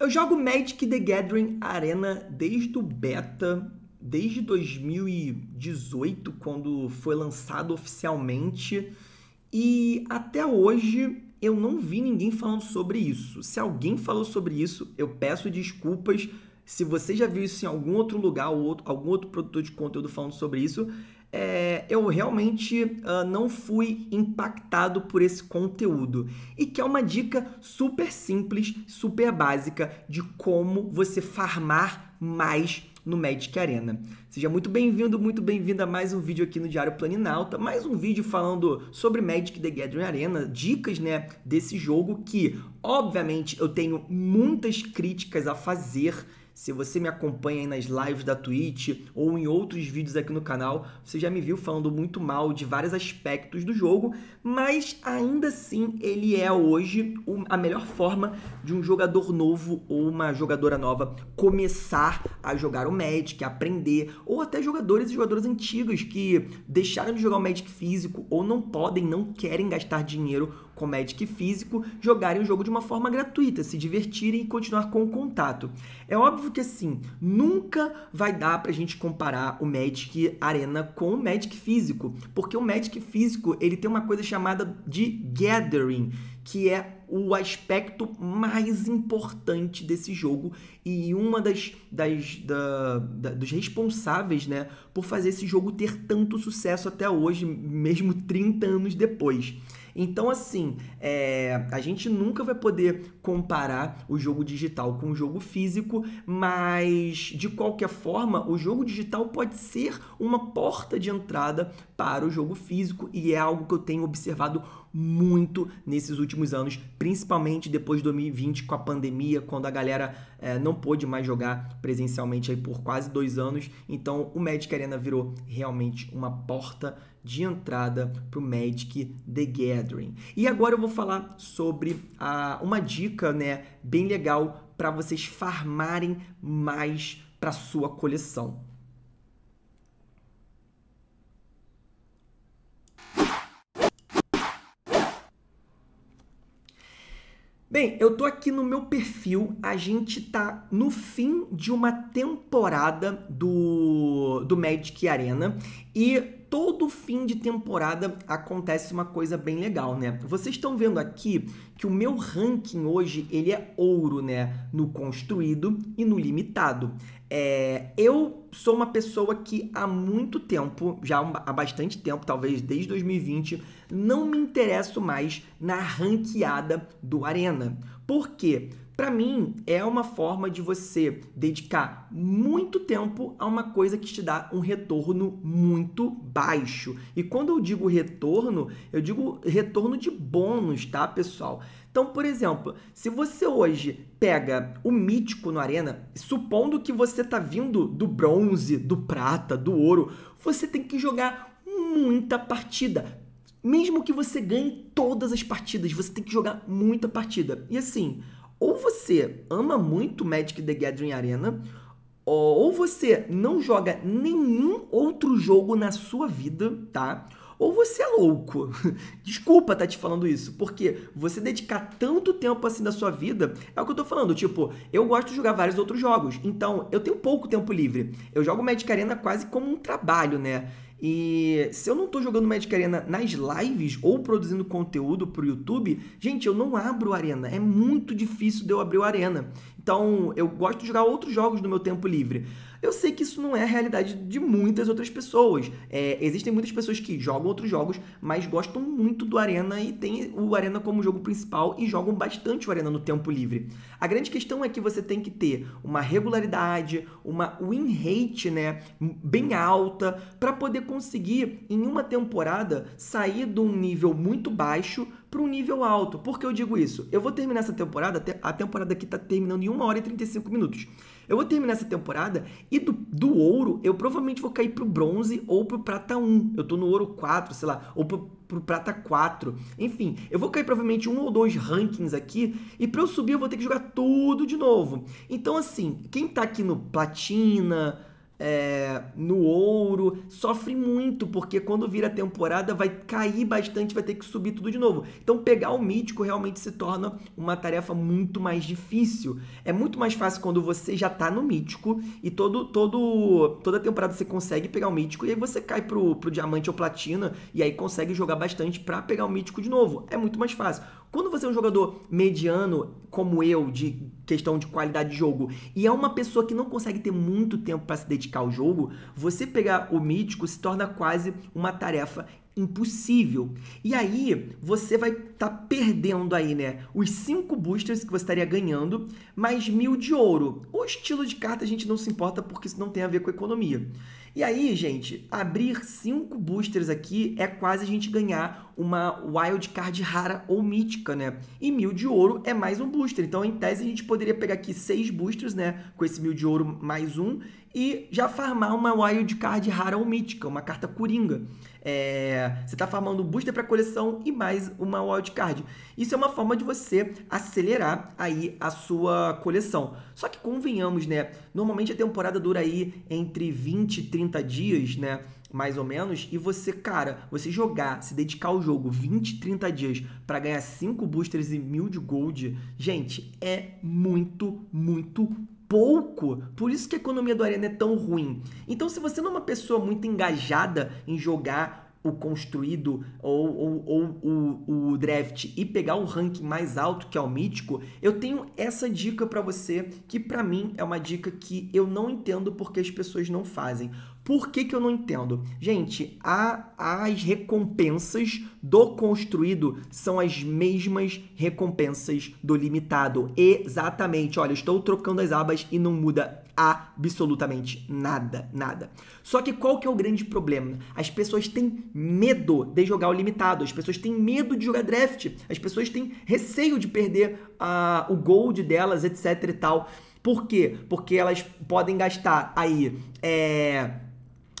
Eu jogo Magic the Gathering Arena desde o beta, desde 2018, quando foi lançado oficialmente, e até hoje eu não vi ninguém falando sobre isso. Se alguém falou sobre isso, eu peço desculpas. Se você já viu isso em algum outro lugar ou outro, algum outro produtor de conteúdo falando sobre isso, é, eu realmente uh, não fui impactado por esse conteúdo. E que é uma dica super simples, super básica de como você farmar mais no Magic Arena. Seja muito bem-vindo, muito bem-vinda a mais um vídeo aqui no Diário Planinalta, mais um vídeo falando sobre Magic the Gathering Arena, dicas, né, desse jogo que, obviamente, eu tenho muitas críticas a fazer se você me acompanha aí nas lives da Twitch ou em outros vídeos aqui no canal, você já me viu falando muito mal de vários aspectos do jogo, mas ainda assim ele é hoje a melhor forma de um jogador novo ou uma jogadora nova começar a jogar o Magic, aprender, ou até jogadores e jogadoras antigos que deixaram de jogar o Magic físico ou não podem, não querem gastar dinheiro Magic físico, jogarem o jogo de uma forma gratuita, se divertirem e continuar com o contato. É óbvio que assim, nunca vai dar pra gente comparar o Magic Arena com o Magic físico, porque o Magic físico, ele tem uma coisa chamada de gathering, que é o aspecto mais importante desse jogo e uma das, das da, da, dos responsáveis, né, por fazer esse jogo ter tanto sucesso até hoje, mesmo 30 anos depois. Então, assim, é, a gente nunca vai poder comparar o jogo digital com o jogo físico, mas de qualquer forma, o jogo digital pode ser uma porta de entrada para o jogo físico e é algo que eu tenho observado muito nesses últimos anos, principalmente depois de 2020 com a pandemia, quando a galera é, não pôde mais jogar presencialmente aí por quase dois anos. Então, o Magic Arena virou realmente uma porta de entrada para o Magic The Gathering. E agora eu vou falar sobre ah, uma dica né, bem legal para vocês farmarem mais para sua coleção. Bem, eu tô aqui no meu perfil, a gente tá no fim de uma temporada do, do Magic Arena e todo fim de temporada acontece uma coisa bem legal, né? Vocês estão vendo aqui que o meu ranking hoje ele é ouro, né? No construído e no limitado. É, eu sou uma pessoa que há muito tempo, já há bastante tempo, talvez desde 2020, não me interesso mais na ranqueada do Arena por quê? Para mim, é uma forma de você dedicar muito tempo a uma coisa que te dá um retorno muito baixo. E quando eu digo retorno, eu digo retorno de bônus, tá, pessoal? Então, por exemplo, se você hoje pega o mítico no arena, supondo que você tá vindo do bronze, do prata, do ouro, você tem que jogar muita partida mesmo que você ganhe todas as partidas, você tem que jogar muita partida. E assim, ou você ama muito Magic the Gathering Arena, ou você não joga nenhum outro jogo na sua vida, tá? ou você é louco. Desculpa estar tá te falando isso, porque você dedicar tanto tempo assim da sua vida é o que eu tô falando. Tipo, eu gosto de jogar vários outros jogos, então eu tenho pouco tempo livre. Eu jogo Magic Arena quase como um trabalho, né? E se eu não tô jogando Magic Arena nas lives ou produzindo conteúdo pro YouTube, gente, eu não abro Arena. É muito difícil de eu abrir o Arena. Então, eu gosto de jogar outros jogos no meu tempo livre. Eu sei que isso não é a realidade de muitas outras pessoas. É, existem muitas pessoas que jogam outros jogos, mas gostam muito do Arena e tem o Arena como jogo principal e jogam bastante o Arena no tempo livre. A grande questão é que você tem que ter uma regularidade, uma win rate, né, bem alta, para poder conseguir em uma temporada sair de um nível muito baixo para um nível alto. Por que eu digo isso? Eu vou terminar essa temporada, a temporada aqui está terminando em 1 hora e 35 minutos. Eu vou terminar essa temporada e do, do ouro eu provavelmente vou cair para o bronze ou para o prata 1. Eu tô no ouro 4, sei lá, ou para o prata 4. Enfim, eu vou cair provavelmente um ou dois rankings aqui e para eu subir eu vou ter que jogar tudo de novo. Então assim, quem tá aqui no platina, é, no ouro, sofre muito, porque quando vira temporada vai cair bastante, vai ter que subir tudo de novo. Então pegar o mítico realmente se torna uma tarefa muito mais difícil. É muito mais fácil quando você já tá no mítico e todo, todo, toda temporada você consegue pegar o mítico e aí você cai pro, pro diamante ou platina e aí consegue jogar bastante para pegar o mítico de novo. É muito mais fácil. Quando você é um jogador mediano, como eu, de questão de qualidade de jogo, e é uma pessoa que não consegue ter muito tempo para se dedicar ao jogo, você pegar o mítico se torna quase uma tarefa impossível. E aí você vai estar tá perdendo aí, né? Os cinco boosters que você estaria ganhando, mais mil de ouro. O estilo de carta a gente não se importa porque isso não tem a ver com economia. E aí, gente, abrir cinco boosters aqui é quase a gente ganhar uma wild card rara ou mítica, né? E mil de ouro é mais um booster. Então, em tese, a gente poderia pegar aqui seis boosters, né? Com esse mil de ouro mais um e já farmar uma wild card rara ou mítica, uma carta coringa é, você está farmando booster para coleção e mais uma wildcard. Isso é uma forma de você acelerar aí a sua coleção. Só que convenhamos, né? Normalmente a temporada dura aí entre 20 e 30 dias, né? mais ou menos, e você, cara, você jogar, se dedicar ao jogo 20, 30 dias para ganhar 5 boosters e mil de gold, gente, é muito, muito pouco. Por isso que a economia do Arena é tão ruim. Então, se você não é uma pessoa muito engajada em jogar o construído ou, ou, ou, o, draft e pegar o ranking mais alto, que é o mítico, eu tenho essa dica para você, que para mim é uma dica que eu não entendo porque as pessoas não fazem. Por que, que eu não entendo? Gente, a, as recompensas do construído são as mesmas recompensas do limitado. Exatamente. Olha, estou trocando as abas e não muda absolutamente nada, nada. Só que qual que é o grande problema? As pessoas têm medo de jogar o limitado, as pessoas têm medo de jogar draft, as pessoas têm receio de perder uh, o gold delas, etc e tal. Por quê? Porque elas podem gastar aí é,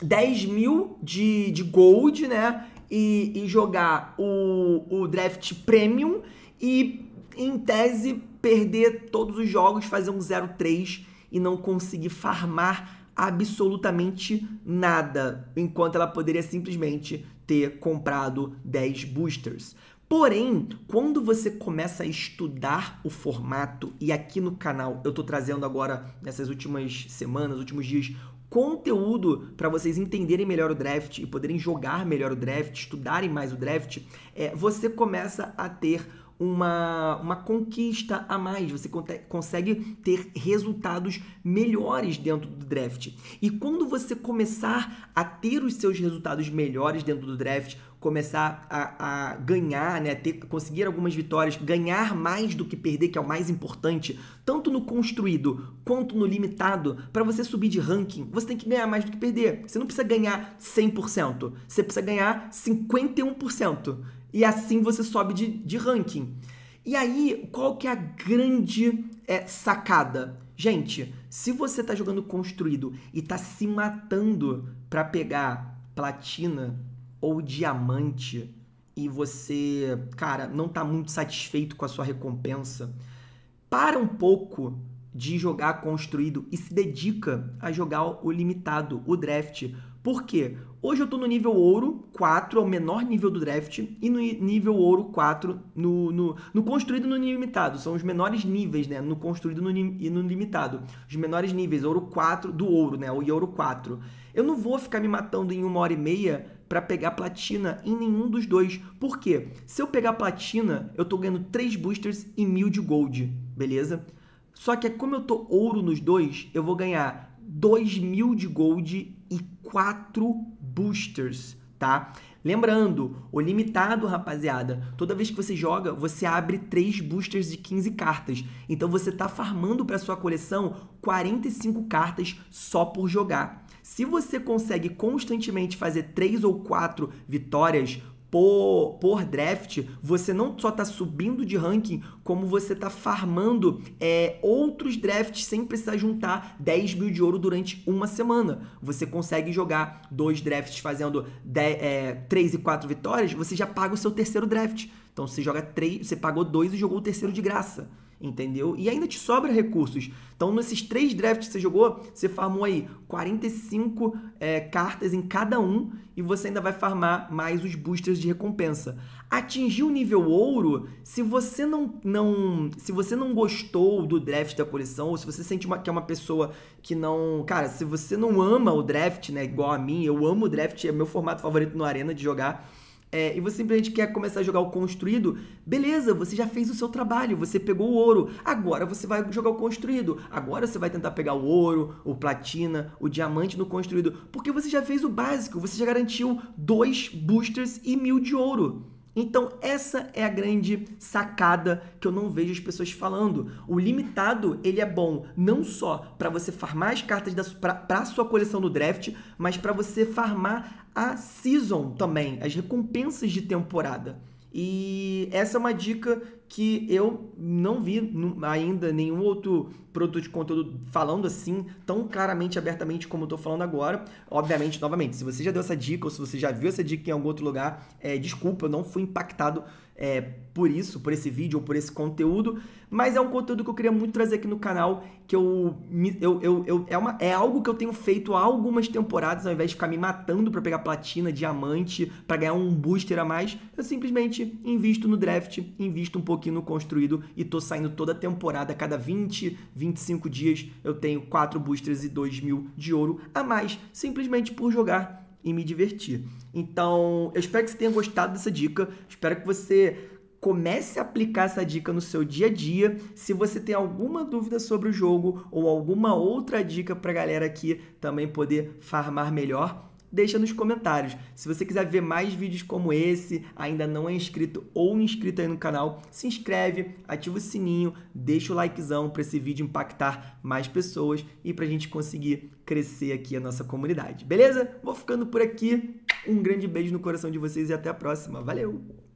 10 mil de, de gold, né? E, e jogar o, o draft premium e, em tese, perder todos os jogos, fazer um 0-3 e não conseguir farmar absolutamente nada, enquanto ela poderia simplesmente ter comprado 10 boosters. Porém, quando você começa a estudar o formato, e aqui no canal eu estou trazendo agora, nessas últimas semanas, últimos dias, conteúdo para vocês entenderem melhor o draft e poderem jogar melhor o draft, estudarem mais o draft, é, você começa a ter uma, uma conquista a mais, você consegue ter resultados melhores dentro do draft. E quando você começar a ter os seus resultados melhores dentro do draft, começar a, a ganhar, né, ter, conseguir algumas vitórias, ganhar mais do que perder, que é o mais importante, tanto no construído quanto no limitado, para você subir de ranking, você tem que ganhar mais do que perder. Você não precisa ganhar 100%, você precisa ganhar 51%. E assim você sobe de, de ranking. E aí, qual que é a grande é, sacada? Gente, se você está jogando construído e está se matando para pegar platina ou diamante e você, cara, não está muito satisfeito com a sua recompensa, para um pouco de jogar construído e se dedica a jogar o limitado, o draft, por quê? Hoje eu estou no nível ouro 4, é o menor nível do draft, e no nível ouro 4 no, no, no construído e no limitado. São os menores níveis, né? No construído no, e no limitado. Os menores níveis, ouro 4 do ouro, né? O ouro 4. Eu não vou ficar me matando em uma hora e meia para pegar platina em nenhum dos dois. Por quê? Se eu pegar platina, eu estou ganhando 3 boosters e 1000 de gold, beleza? Só que como eu tô ouro nos dois, eu vou ganhar 2 mil de gold e quatro boosters, tá? Lembrando, o limitado, rapaziada, toda vez que você joga, você abre 3 boosters de 15 cartas. Então você tá farmando para sua coleção 45 cartas só por jogar. Se você consegue constantemente fazer 3 ou 4 vitórias, por, por draft, você não só está subindo de ranking, como você está farmando é, outros drafts sem precisar juntar 10 mil de ouro durante uma semana. Você consegue jogar dois drafts fazendo 10, é, 3 e 4 vitórias, você já paga o seu terceiro draft. Então você joga 3, você pagou dois e jogou o terceiro de graça entendeu? E ainda te sobra recursos. Então, nesses três drafts que você jogou, você farmou aí 45 é, cartas em cada um e você ainda vai farmar mais os boosters de recompensa. Atingir o nível ouro, se você não, não, se você não gostou do draft da coleção, ou se você sente uma, que é uma pessoa que não... Cara, se você não ama o draft, né, igual a mim, eu amo o draft, é meu formato favorito no Arena de jogar é, e você simplesmente quer começar a jogar o construído, beleza, você já fez o seu trabalho, você pegou o ouro, agora você vai jogar o construído, agora você vai tentar pegar o ouro, o platina, o diamante no construído, porque você já fez o básico, você já garantiu dois boosters e mil de ouro. Então, essa é a grande sacada que eu não vejo as pessoas falando. O limitado, ele é bom não só para você farmar as cartas para a sua coleção do draft, mas para você farmar a season também, as recompensas de temporada. E essa é uma dica que eu não vi ainda nenhum outro produto de conteúdo falando assim, tão claramente, abertamente como eu estou falando agora. Obviamente, novamente, se você já deu essa dica ou se você já viu essa dica em algum outro lugar, é, desculpa, eu não fui impactado é, por isso, por esse vídeo ou por esse conteúdo, mas é um conteúdo que eu queria muito trazer aqui no canal, que eu, eu, eu, eu é, uma, é algo que eu tenho feito há algumas temporadas, ao invés de ficar me matando para pegar platina, diamante, para ganhar um booster a mais, eu simplesmente invisto no draft, invisto um pouquinho no construído e tô saindo toda temporada, cada 20, 25 dias eu tenho 4 boosters e 2 mil de ouro a mais, simplesmente por jogar e me divertir. Então, eu espero que você tenha gostado dessa dica. Espero que você comece a aplicar essa dica no seu dia a dia. Se você tem alguma dúvida sobre o jogo ou alguma outra dica para a galera aqui também poder farmar melhor, deixa nos comentários. Se você quiser ver mais vídeos como esse, ainda não é inscrito ou inscrito aí no canal, se inscreve, ativa o sininho, deixa o likezão para esse vídeo impactar mais pessoas e para a gente conseguir crescer aqui a nossa comunidade. Beleza? Vou ficando por aqui. Um grande beijo no coração de vocês e até a próxima. Valeu!